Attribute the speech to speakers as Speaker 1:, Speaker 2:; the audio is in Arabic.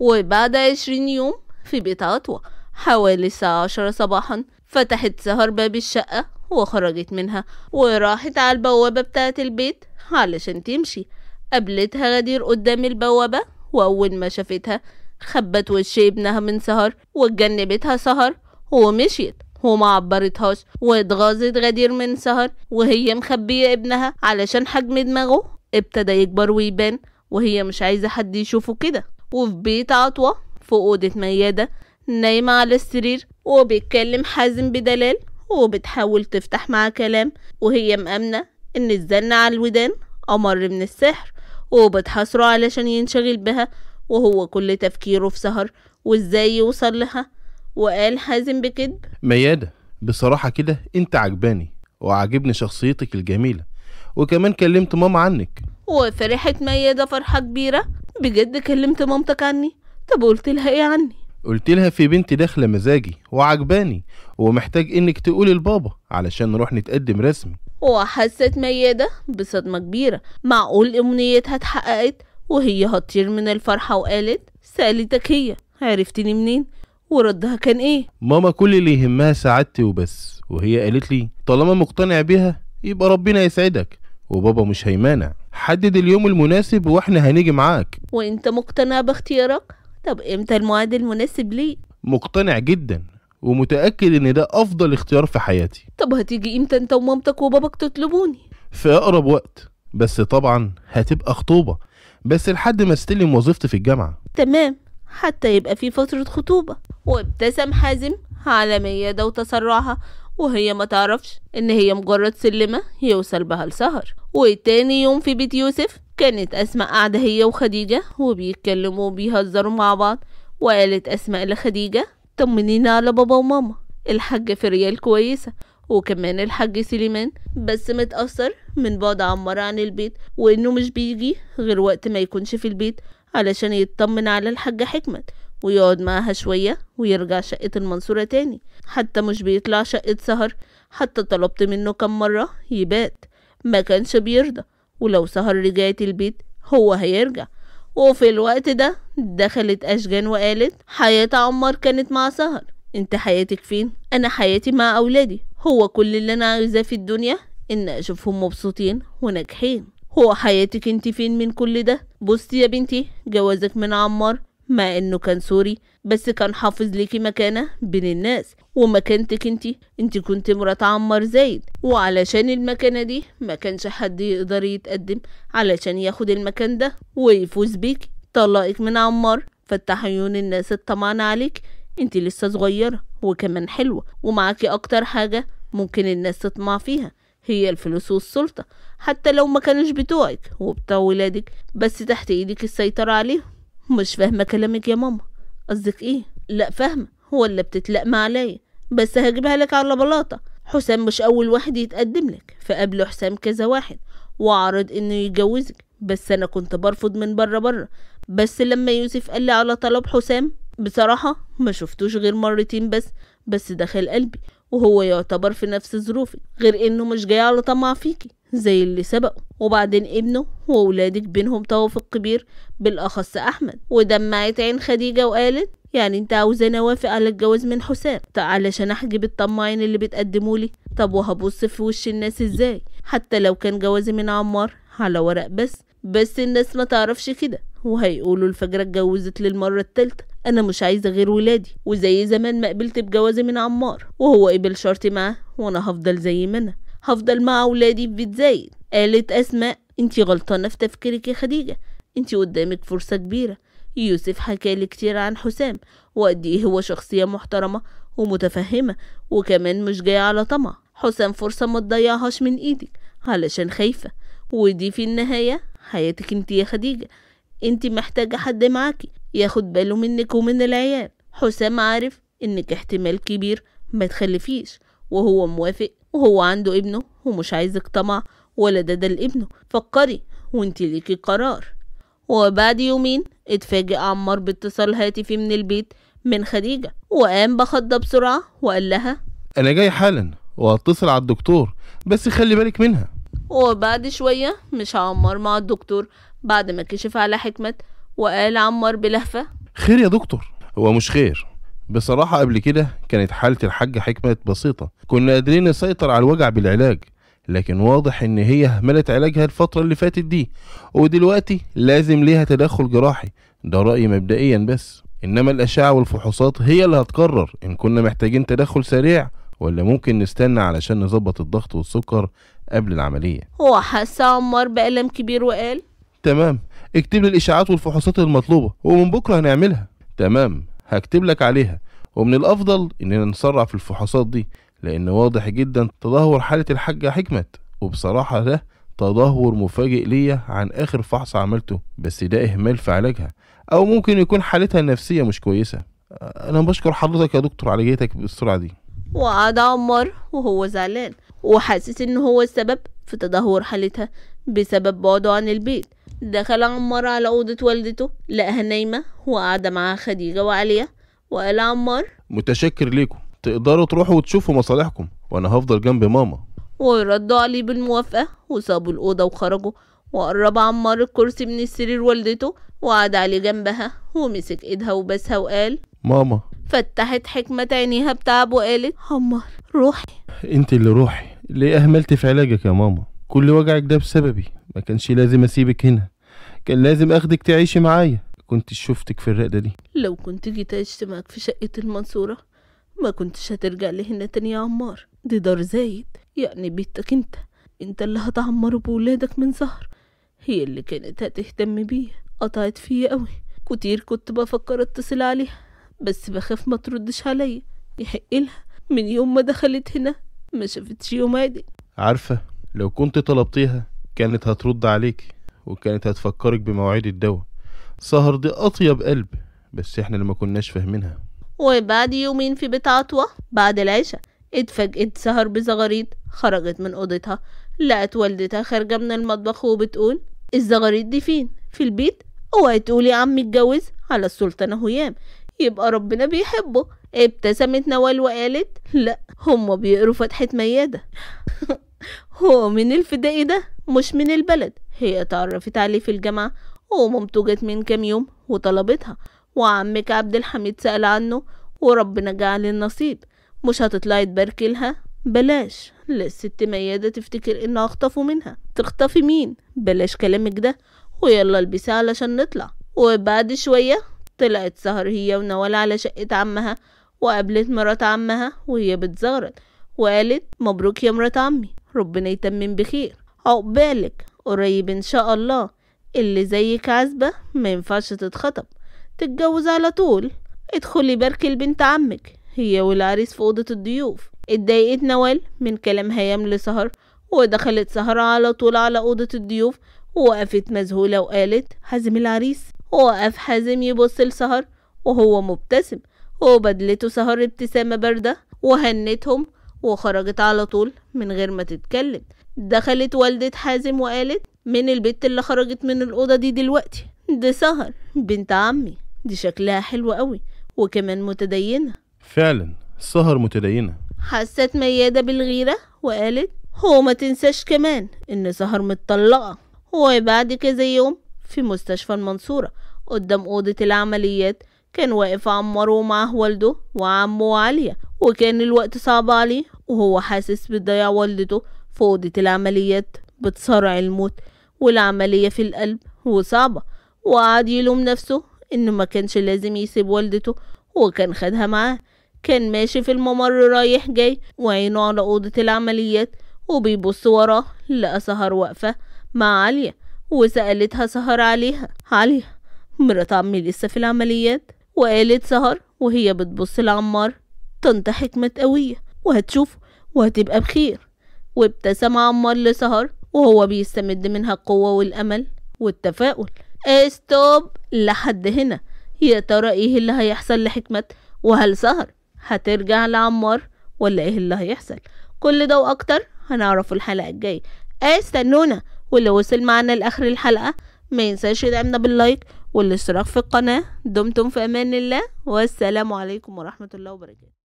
Speaker 1: وبعد عشرين يوم في بيت عطوة حوالي الساعة عشرة صباحا فتحت سهر باب الشقة وخرجت منها وراحت على البوابة بتاعة البيت علشان تمشي قابلتها غدير قدام البوابة وأول ما شافتها خبت وش ابنها من سهر واتجنبتها سهر ومشيت وما عبرتهاش واتغاظت غدير من سهر وهي مخبية ابنها علشان حجم دماغه ابتدى يكبر ويبان وهي مش عايزة حد يشوفه كده وفي بيت عطوة في أوضة ميادة نايمة على السرير وبيتكلم حازم بدلال وبتحاول تفتح معاه كلام وهي مأمنة إن الزن على الودان أمر من السحر وبتحاصره علشان ينشغل بها وهو كل تفكيره في سهر وإزاي يوصل لها وقال حازم بكذب
Speaker 2: ميادة بصراحة كده أنت عجباني وعاجبني شخصيتك الجميلة وكمان كلمت ماما عنك
Speaker 1: وفرحت ميادة فرحة كبيرة بجد كلمت مامتك عني طب قلت لها
Speaker 2: ايه عني قلت لها في بنت داخله مزاجي وعجباني ومحتاج انك تقولي لبابا علشان نروح نتقدم رسمي
Speaker 1: وحست ميادة بصدمة كبيرة معقول أمنيتها اتحققت وهي هتطير من الفرحة وقالت سألتك هي عرفتني منين وردها كان ايه
Speaker 2: ماما كل اللي يهمها سعادتي وبس وهي قالت لي طالما مقتنع بيها يبقى ربنا يسعدك وبابا مش هيمانع حدد اليوم المناسب واحنا هنيجي معاك
Speaker 1: وانت مقتنع باختيارك طب امتى الميعاد المناسب ليه
Speaker 2: مقتنع جدا ومتاكد ان ده افضل اختيار في حياتي
Speaker 1: طب هتيجي امتى انت ومامتك وباباك تطلبوني
Speaker 2: في اقرب وقت بس طبعا هتبقى خطوبه بس لحد ما استلم وظيفتي في الجامعه
Speaker 1: تمام حتى يبقى في فتره خطوبه وابتسم حازم على ميادة وتسرعها وهي ما تعرفش إن هي مجرد سلمة يوصل بها لسهر وتاني يوم في بيت يوسف كانت أسماء قاعدة هي وخديجة وبيتكلموا وبيهزروا مع بعض وقالت أسماء لخديجة طمنينا على بابا وماما الحاجة في ريال كويسة وكمان الحاج سليمان بس متأثر من بعد عمار عن البيت وإنه مش بيجي غير وقت ما يكونش في البيت علشان يطمن على الحاجة حكمت ويقعد معاها شوية ويرجع شقة المنصورة تاني حتى مش بيطلع شقة سهر حتى طلبت منه كم مرة يبات ما كانش بيرضى ولو سهر رجعت البيت هو هيرجع وفي الوقت ده دخلت أشجان وقالت حياة عمار كانت مع سهر انت حياتك فين انا حياتي مع اولادي هو كل اللي انا عايزاه في الدنيا ان اشوفهم مبسوطين وناجحين هو حياتك انت فين من كل ده بصي يا بنتي جوازك من عمار مع انه كان سوري بس كان حافظ ليكي مكانة بين الناس ومكانتك انتي انتي كنت مرات عمار زايد وعلشان المكانة دي ما كانش حد يقدر يتقدم علشان ياخد المكان ده ويفوز بيك طلقك من عمار فتح عيون الناس الطمعان عليك انتي لسه صغيرة وكمان حلوة ومعاكي اكتر حاجة ممكن الناس تطمع فيها هي الفلوس والسلطة حتى لو ما كانوش بتوعك وبتوع ولادك بس تحت ايدك السيطرة عليهم مش فاهمة كلامك يا ماما قصدك ايه لا فاهمة ولا بتتلقم عليا بس هجيبها لك على بلاطة حسام مش أول واحد يتقدم لك فقابله حسام كذا واحد وعرض إنه يتجوزك بس أنا كنت برفض من بره بره بس لما يوسف قال لي على طلب حسام بصراحة ما شفتوش غير مرتين بس بس دخل قلبي وهو يعتبر في نفس ظروفي غير إنه مش جاي على طمع فيكي زي اللي سبقه وبعدين ابنه وولادك بينهم توافق كبير بالأخص أحمد ودمعت عين خديجة وقالت يعني انت عاوزاني اوافق على الجواز من حسام علشان احجب الطماعين اللي بتقدموا لي طب وهبص في وش الناس ازاي حتى لو كان جوازي من عمار على ورق بس بس الناس ما تعرفش كده وهيقولوا الفجرة اتجوزت للمرة التالتة أنا مش عايزة غير ولادي وزي زمان ما قبلت بجوازي من عمار وهو قبل شرطي معاه وأنا هفضل زي ما أنا هفضل مع أولادي في بيت زايد قالت أسماء أنت غلطانة في تفكيرك يا خديجة أنت قدامك فرصة كبيرة يوسف حكالي كتير عن حسام وقد إيه هو شخصية محترمة ومتفهمة وكمان مش جاي على طمع حسام فرصة ما تضيعهاش من إيدك علشان خايفة ودي في النهاية حياتك انت يا خديجة انت محتاجة حد معاكي ياخد باله منك ومن العيال حسام عارف انك احتمال كبير ما تخلفيش وهو موافق وهو عنده ابنه ومش عايزك طمع ولا ده ده لابنه فكري وانت ليكي قرار وبعد يومين اتفاجئ عمار باتصال هاتفي من البيت من خديجة وقام بخضة بسرعة وقال لها
Speaker 2: أنا جاي حالا وهتصل على الدكتور بس خلي بالك منها
Speaker 1: وبعد شوية مش عمار مع الدكتور بعد ما كشف على حكمت وقال عمار بلهفة
Speaker 2: خير يا دكتور هو مش خير بصراحة قبل كده كانت حالة الحاجة حكمة بسيطة كنا قادرين نسيطر على الوجع بالعلاج لكن واضح ان هي اهملت علاجها الفترة اللي فاتت دي ودلوقتي لازم ليها تدخل جراحي ده رأيي مبدئيا بس انما الاشعة والفحوصات هي اللي هتقرر ان كنا محتاجين تدخل سريع ولا ممكن نستنى علشان نظبط الضغط والسكر قبل العملية
Speaker 1: هو حس عمار بألم كبير وقال
Speaker 2: تمام اكتب لي الاشاعات والفحوصات المطلوبة ومن بكرة هنعملها تمام هكتب لك عليها ومن الأفضل إننا نسرع في الفحوصات دي لأن واضح جدا تدهور حالة الحاجة حكمت وبصراحة ده تدهور مفاجئ ليا عن آخر فحص عملته بس ده إهمال في علاجها أو ممكن يكون حالتها النفسية مش كويسة أنا بشكر حضرتك يا دكتور على جيتك بالسرعة دي
Speaker 1: وقعد عمار وهو زعلان وحاسس إن هو السبب في تدهور حالتها بسبب بعده عن البيت دخل عمار على أوضة والدته لقاها نايمة وقاعدة معاها خديجة وعليا وقال عمار
Speaker 2: متشكر ليكم تقدروا تروحوا وتشوفوا مصالحكم وأنا هفضل جنب ماما
Speaker 1: وردوا عليه بالموافقة وسابوا الأوضة وخرجوا وقرب عمار الكرسي من السرير والدته وقعد عليه جنبها ومسك ايدها وبسها وقال ماما فتحت حكمة عينيها بتعب وقالت عمار روحي
Speaker 2: انت اللي روحي ليه اهملت في علاجك يا ماما كل وجعك ده بسببي ما كانش لازم اسيبك هنا كان لازم اخدك تعيشي معايا كنت شفتك في الرقدة دي
Speaker 1: لو كنت جيت عشت معاك في شقة المنصورة ما كنتش هترجع لهنا تاني يا عمار دي دار زايد يعني بيتك انت انت اللي هتعمره بولادك من زهر هي اللي كانت هتهتم بيه قطعت فيا قوي كتير كنت بفكر اتصل عليها بس بخاف ما تردش عليا يحق لها من يوم ما دخلت هنا ما شافتش يوم عادي
Speaker 2: عارفة لو كنت طلبتيها كانت هترد عليك وكانت هتفكرك بمواعيد الدواء سهر دي أطيب قلب بس احنا اللي كناش فاهمينها
Speaker 1: وبعد يومين في بيت عطوة بعد العشاء اتفاجئت سهر بزغاريد خرجت من أوضتها لقت والدتها خارجة من المطبخ وبتقول الزغاريد دي فين في البيت اوعي تقولي عمي اتجوز على السلطان هيام يبقى ربنا بيحبه ابتسمت نوال وقالت لا هما بيقروا فتحة ميادة هو من الفدائي ده مش من البلد هي اتعرفت عليه في الجامعة ومامته جت من كام يوم وطلبتها وعمك عبد الحميد سأل عنه وربنا جعل النصيب مش هتطلعي تباركي لها بلاش للست ميادة تفتكر انها اخطفوا منها تخطفي مين بلاش كلامك ده ويلا البسي علشان نطلع وبعد شوية طلعت سهر هي ونوال على شقة عمها وقابلت مرات عمها وهي بتزغرت وقالت مبروك يا مرات عمي ربنا يتمم بخير عقبالك قريب ان شاء الله اللي زيك عزبة ما ينفعش تتخطب تتجوز على طول ادخلي بركي لبنت عمك هي والعريس في أوضة الضيوف اتضايقت نوال من كلام هيام لسهر ودخلت سهر على طول على أوضة الضيوف ووقفت مذهولة وقالت حازم العريس وقف حازم يبص لسهر وهو مبتسم وبدلته سهر ابتسامة باردة وهنتهم وخرجت على طول من غير ما تتكلم دخلت والدة حازم وقالت من البت اللي خرجت من الأوضة دي دلوقتي دي سهر بنت عمي دي شكلها حلو قوي وكمان متدينة
Speaker 2: فعلا سهر متدينة
Speaker 1: حست ميادة بالغيرة وقالت هو ما تنساش كمان ان سهر متطلقة وبعد كذا يوم في مستشفى المنصورة قدام أوضة العمليات كان واقف عمار ومعه والده وعمه وعليا وكان الوقت صعب عليه وهو حاسس بضياع والدته في أوضة العمليات بتصارع الموت والعملية في القلب وصعبة وقعد يلوم نفسه إنه ما كانش لازم يسيب والدته وكان خدها معاه كان ماشي في الممر رايح جاي وعينه على أوضة العمليات وبيبص وراه لقى سهر واقفة مع عليا وسألتها سهر عليها عليا مرات عمي لسه في العمليات وقالت سهر وهي بتبص لعمار طنط حكمة قوية وهتشوفه وهتبقى بخير وابتسم عمار لسهر وهو بيستمد منها القوة والأمل والتفاؤل استوب إيه، لحد هنا يا ترى ايه اللي هيحصل لحكمة وهل سهر هترجع لعمار ولا ايه اللي هيحصل كل ده واكتر هنعرفه الحلقة الجاية إيه، استنونا واللي وصل معنا لاخر الحلقة ما ينساش يدعمنا باللايك والاشتراك في القناة دمتم في امان الله والسلام عليكم ورحمة الله وبركاته